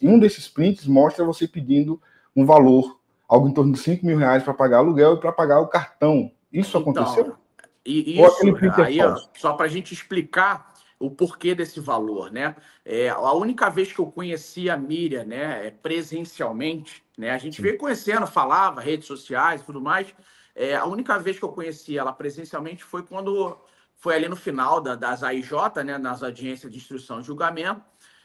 E um desses prints mostra você pedindo um valor, algo em torno de 5 mil reais para pagar aluguel e para pagar o cartão. Isso então, aconteceu? E, isso, aí, só para a gente explicar o porquê desse valor, né? É, a única vez que eu conheci a Miriam, né, é presencialmente, né, a gente veio conhecendo, falava, redes sociais e tudo mais. É, a única vez que eu conheci ela presencialmente foi quando foi ali no final da, das AIJ, né, nas audiências de instrução e julgamento,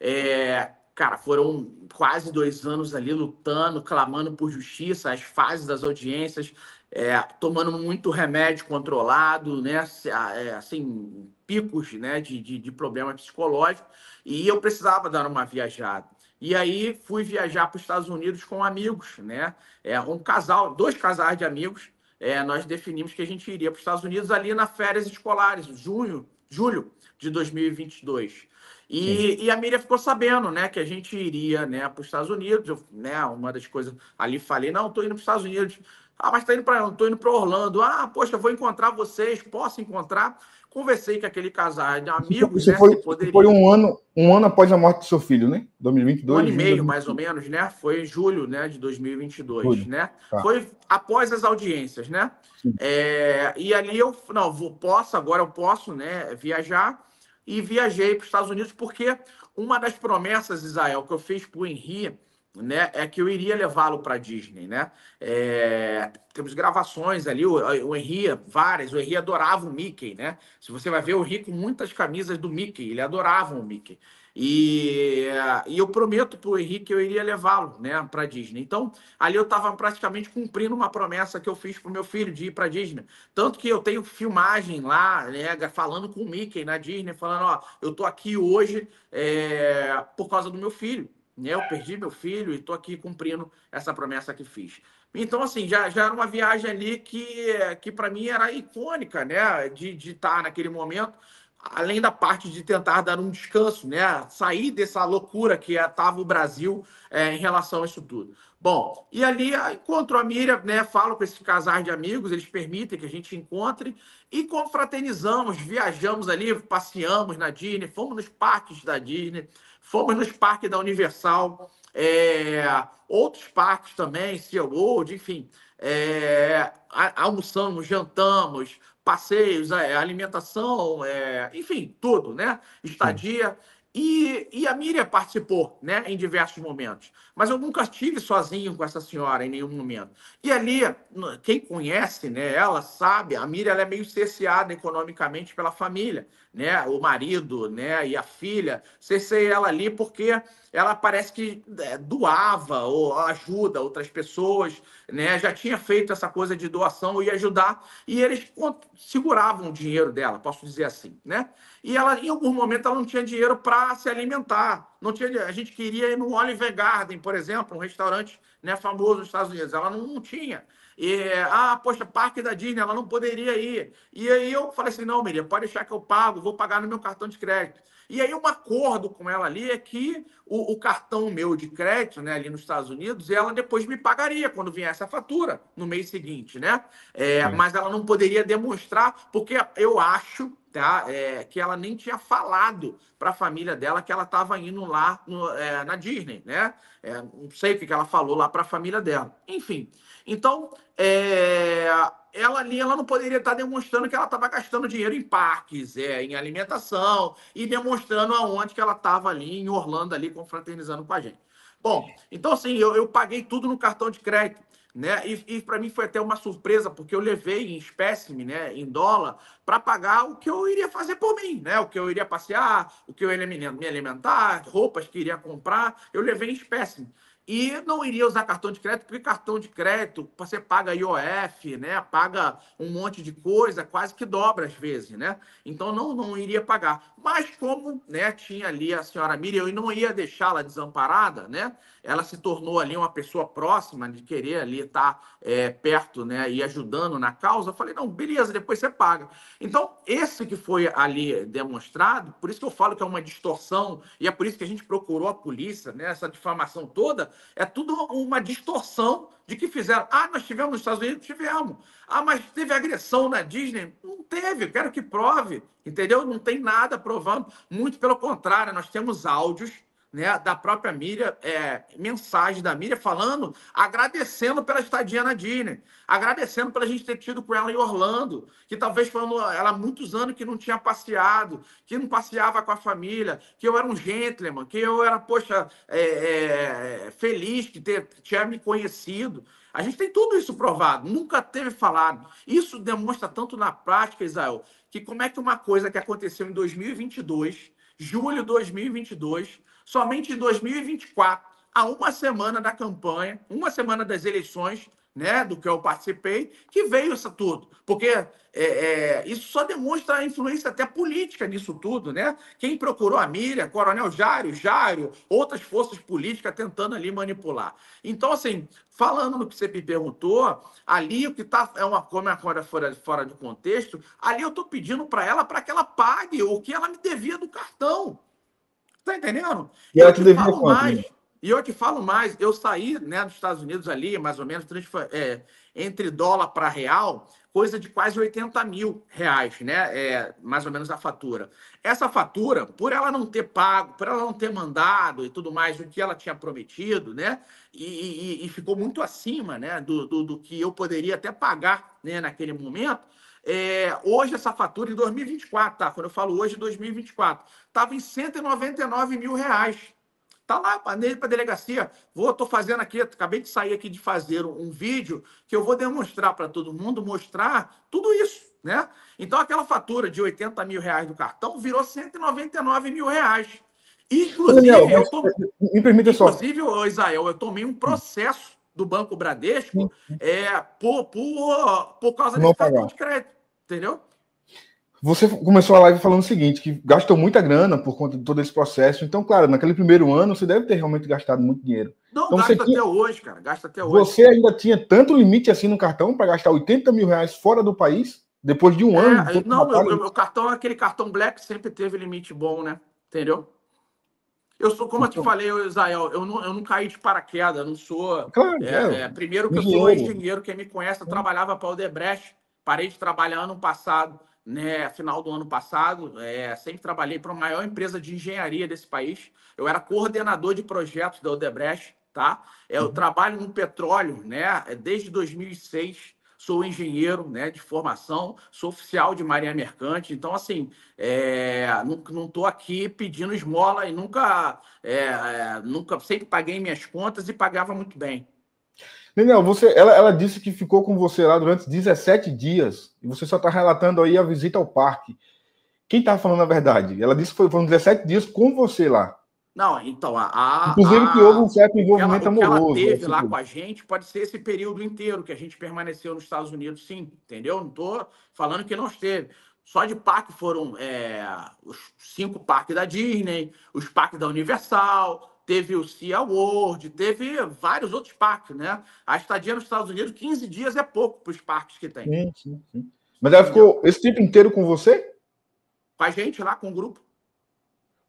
é, cara, foram quase dois anos ali lutando, clamando por justiça, as fases das audiências, é, tomando muito remédio controlado, né, é, assim, picos né, de, de, de problema psicológico, e eu precisava dar uma viajada. E aí fui viajar para os Estados Unidos com amigos, né? É, um casal, dois casais de amigos, é, nós definimos que a gente iria para os Estados Unidos ali na férias escolares, junho, julho de 2022. E, e, a Miriam ficou sabendo, né, que a gente iria, né, para os Estados Unidos. Eu, né, uma das coisas ali falei, não, estou indo para os Estados Unidos. Ah, mas tá indo para, estou indo para Orlando. Ah, poxa, vou encontrar vocês, posso encontrar? Conversei com aquele casal de amigos, Você né, foi, poderia... foi um ano, um ano após a morte do seu filho, né? 2022. Um ano e né? meio, mais ou menos, né? Foi em julho, né, de 2022, julho. né? Tá. Foi após as audiências, né? É, e ali eu, não, vou, posso agora eu posso, né, viajar e viajei para os Estados Unidos, porque uma das promessas, Israel, que eu fiz para o Henri, né, é que eu iria levá-lo para Disney, né? É, temos gravações ali, o, o Henri, várias, o Henri adorava o Mickey, né? Se você vai ver, o Henri com muitas camisas do Mickey, ele adorava o Mickey. E, eh, e eu prometo para o Henrique que eu iria levá-lo né, para a Disney. Então, ali eu estava praticamente cumprindo uma promessa que eu fiz para o meu filho de ir para a Disney. Tanto que eu tenho filmagem lá, né, falando com o Mickey na Disney, falando: Ó, eu tô aqui hoje é, por causa do meu filho. Né? Eu perdi meu filho e estou aqui cumprindo essa promessa que fiz. Então, assim, já, já era uma viagem ali que, eh, que para mim era icônica, né? De estar de tá naquele momento além da parte de tentar dar um descanso, né? Sair dessa loucura que estava é, o Brasil é, em relação a isso tudo. Bom, e ali ah, encontro a Miriam, né? Falo com esse casal de amigos, eles permitem que a gente encontre e confraternizamos, viajamos ali, passeamos na Disney, fomos nos parques da Disney, fomos nos parques da Universal, é, outros parques também, Sea World, enfim. É, almoçamos, jantamos, passeios, é, alimentação, é, enfim, tudo, né? Estadia. E, e, a Miriam participou, né, em diversos momentos. Mas eu nunca estive sozinho com essa senhora em nenhum momento. E ali, quem conhece, né, ela sabe, a Miriam é meio cerceada economicamente pela família, né, o marido, né, e a filha. cessei ela ali porque ela parece que é, doava ou ajuda outras pessoas, né? Já tinha feito essa coisa de doação e ajudar, e eles seguravam o dinheiro dela, posso dizer assim, né? E ela, em algum momento, ela não tinha dinheiro para se alimentar. Não tinha, a gente queria ir no Olive Garden, por exemplo, um restaurante né, famoso nos Estados Unidos. Ela não, não tinha ah, poxa, parque da Disney, ela não poderia ir. E aí eu falei assim: não, Miriam, pode deixar que eu pago, vou pagar no meu cartão de crédito. E aí um acordo com ela ali é que o, o cartão meu de crédito, né, ali nos Estados Unidos, ela depois me pagaria quando viesse a fatura no mês seguinte, né? É, mas ela não poderia demonstrar, porque eu acho tá? É, que ela nem tinha falado para a família dela que ela estava indo lá no, é, na Disney, né? É, não sei o que ela falou lá para a família dela. Enfim, então é, ela ali ela não poderia estar tá demonstrando que ela estava gastando dinheiro em parques, é, em alimentação e demonstrando aonde que ela estava ali em Orlando ali confraternizando com a gente. Bom, então assim, eu, eu paguei tudo no cartão de crédito. Né? E, e para mim foi até uma surpresa, porque eu levei em espécime, né, em dólar, para pagar o que eu iria fazer por mim, né? O que eu iria passear, o que eu iria me alimentar, roupas que iria comprar, eu levei em espécime. E não iria usar cartão de crédito, porque cartão de crédito você paga IOF, né? paga um monte de coisa, quase que dobra às vezes, né? Então não, não iria pagar. Mas como né, tinha ali a senhora Miriam e não ia deixá-la desamparada, né? Ela se tornou ali uma pessoa próxima de querer ali estar tá, é, perto né, e ajudando na causa. Eu falei, não, beleza, depois você paga. Então, esse que foi ali demonstrado, por isso que eu falo que é uma distorção, e é por isso que a gente procurou a polícia, né? Essa difamação toda é tudo uma distorção de que fizeram. Ah, nós tivemos nos Estados Unidos? Tivemos. Ah, mas teve agressão na Disney? Não teve, quero que prove, entendeu? Não tem nada provando. Muito pelo contrário, nós temos áudios né, da própria Miriam, é, mensagem da Miriam falando, agradecendo pela estadia na Disney, agradecendo pela gente ter tido com ela em Orlando, que talvez falando ela há muitos anos que não tinha passeado, que não passeava com a família, que eu era um gentleman, que eu era, poxa, é, é, feliz que ter, tinha me conhecido. A gente tem tudo isso provado, nunca teve falado. Isso demonstra tanto na prática, Israel, que como é que uma coisa que aconteceu em 2022, julho de 2022, somente em 2024, a uma semana da campanha, uma semana das eleições, né, do que eu participei, que veio isso tudo. Porque é, é, isso só demonstra a influência até política nisso tudo, né? Quem procurou a Miriam, Coronel Jário, Jário, outras forças políticas tentando ali manipular. Então, assim, falando no que você me perguntou, ali o que está é, é uma coisa é fora, fora de contexto, ali eu estou pedindo para ela para que ela pague o que ela me devia do cartão. Tá entendendo? E eu, eu te falo conta, mais. Né? E eu te falo mais, eu saí né, dos Estados Unidos ali, mais ou menos, é, entre dólar para real, coisa de quase 80 mil reais, né? É, mais ou menos a fatura. Essa fatura, por ela não ter pago, por ela não ter mandado e tudo mais, o que ela tinha prometido, né? E, e, e ficou muito acima né, do, do, do que eu poderia até pagar né, naquele momento. É, hoje essa fatura, é em 2024, tá? Quando eu falo hoje, 2024, é estava em 199 mil reais. Tá lá para a delegacia. Vou, tô fazendo aqui, acabei de sair aqui de fazer um vídeo que eu vou demonstrar para todo mundo, mostrar tudo isso, né? Então aquela fatura de 80 mil reais do cartão virou 199 mil reais. Inclusive, Daniel, eu tô... me permita só. Inclusive, Isael, eu tomei um processo do Banco Bradesco é, por, por, por causa do cartão de crédito, entendeu? Você começou a live falando o seguinte, que gastou muita grana por conta de todo esse processo. Então, claro, naquele primeiro ano você deve ter realmente gastado muito dinheiro. Não, então, gasta até hoje, cara. Gasta até hoje. Você ainda tinha tanto limite assim no cartão para gastar 80 mil reais fora do país? Depois de um é, ano? Não, meu, meu cartão, é aquele cartão Black sempre teve limite bom, né? Entendeu? Eu sou, como eu te então. falei, Israel, eu não, eu não caí de paraquedas, não sou. Claro, é, é. é primeiro que engenheiro. eu sou engenheiro, quem me conhece, eu trabalhava para o Debrecht, parei de trabalhar ano passado, né? Final do ano passado, é, sempre trabalhei para a maior empresa de engenharia desse país. Eu era coordenador de projetos da Odebrecht, tá? Eu uhum. trabalho no petróleo, né? Desde 2006 sou engenheiro né, de formação, sou oficial de marinha mercante, então, assim, é, não estou aqui pedindo esmola e nunca, é, é, nunca sempre paguei minhas contas e pagava muito bem. Daniel, você, ela, ela disse que ficou com você lá durante 17 dias e você só está relatando aí a visita ao parque. Quem está falando a verdade? Ela disse que foi, foram 17 dias com você lá. Não, então, a. Inclusive, a, que houve um certo envolvimento ela, amoroso. O que ela teve lá com a gente pode ser esse período inteiro que a gente permaneceu nos Estados Unidos, sim, entendeu? Não estou falando que não esteve. Só de parque foram é, os cinco parques da Disney, os parques da Universal, teve o Sea World, teve vários outros parques, né? A estadia nos Estados Unidos, 15 dias é pouco para os parques que tem. Sim, sim, sim. Mas ela ficou esse tempo inteiro com você? Com a gente lá, com o grupo.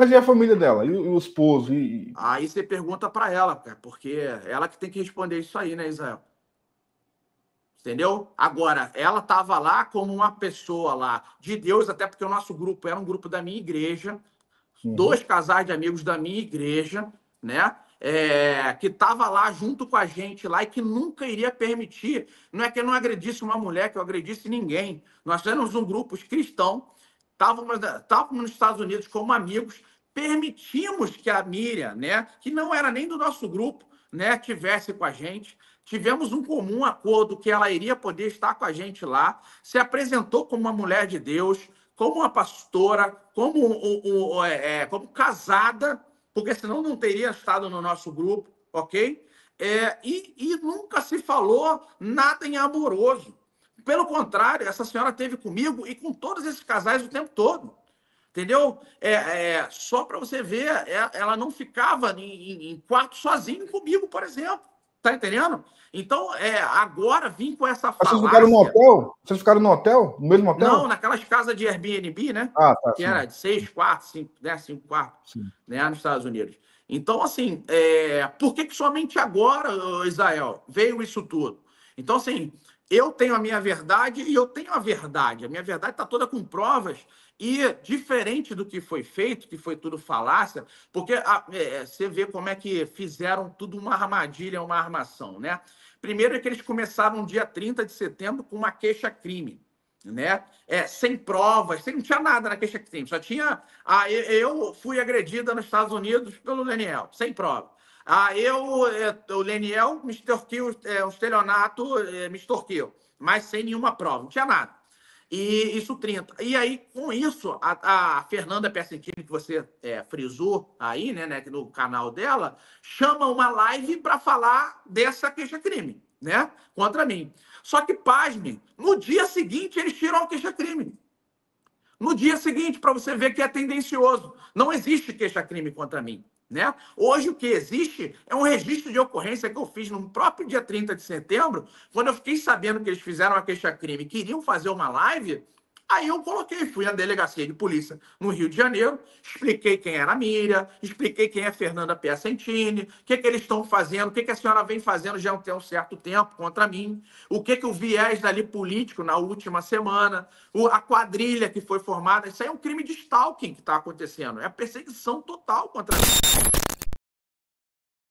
Mas e a família dela? E, o esposo? E... Aí você pergunta para ela, porque ela que tem que responder isso aí, né, Israel? Entendeu? Agora, ela estava lá como uma pessoa lá de Deus, até porque o nosso grupo era um grupo da minha igreja, uhum. dois casais de amigos da minha igreja, né? É, que estava lá junto com a gente lá e que nunca iria permitir. Não é que eu não agredisse uma mulher, que eu agredisse ninguém. Nós éramos um grupo cristão, estávamos nos Estados Unidos como amigos, permitimos que a Miriam, né, que não era nem do nosso grupo, né, tivesse com a gente. Tivemos um comum acordo que ela iria poder estar com a gente lá. Se apresentou como uma mulher de Deus, como uma pastora, como, é, é, como casada, porque senão não teria estado no nosso grupo, ok? É, e, e nunca se falou nada em amoroso. Pelo contrário, essa senhora teve comigo e com todos esses casais o tempo todo. Entendeu? É, é só para você ver, é, ela não ficava em, em, quarto sozinho comigo, por exemplo. Tá entendendo? Então, é, agora vim com essa falácia. Vocês ficaram no hotel? Vocês ficaram no hotel? No mesmo hotel? Não, naquelas casas de Airbnb, né? Ah, tá, que sim. era de seis quartos, cinco, né, cinco quartos, sim. né, nos Estados Unidos. Então, assim, é, por que, que somente agora, Israel, veio isso tudo? Então, assim, eu tenho a minha verdade e eu tenho a verdade. A minha verdade está toda com provas e diferente do que foi feito, que foi tudo falácia, porque a, ah, é, é, você vê como é que fizeram tudo uma armadilha, uma armação, né? Primeiro é que eles começaram dia 30 de setembro com uma queixa-crime, né? É, sem provas, sem, não tinha nada na queixa-crime, só tinha... Ah, eu fui agredida nos Estados Unidos pelo Daniel, sem prova. Ah, eu, é, o Leniel me extorquiu, é, o estelionato é, me extorquiu, mas sem nenhuma prova, não tinha nada. E isso 30. E aí, com isso, a, a Fernanda Percentini, que você é, frisou aí, né, né, no canal dela, chama uma live para falar dessa queixa-crime, né, contra mim. Só que, pasme, no dia seguinte eles tiram a queixa-crime. No dia seguinte, para você ver que é tendencioso. Não existe queixa-crime contra mim. Né? Hoje o que existe é um registro de ocorrência que eu fiz no próprio dia 30 de setembro, quando eu fiquei sabendo que eles fizeram a queixa-crime e queriam fazer uma live, Aí eu coloquei, fui à delegacia de polícia no Rio de Janeiro, expliquei quem era a Miriam, expliquei quem é Fernanda Piacentini, o que, que eles estão fazendo, o que, que a senhora vem fazendo já tem um certo tempo contra mim, o que, que o viés dali político na última semana, a quadrilha que foi formada, isso aí é um crime de stalking que está acontecendo, é a perseguição total contra mim.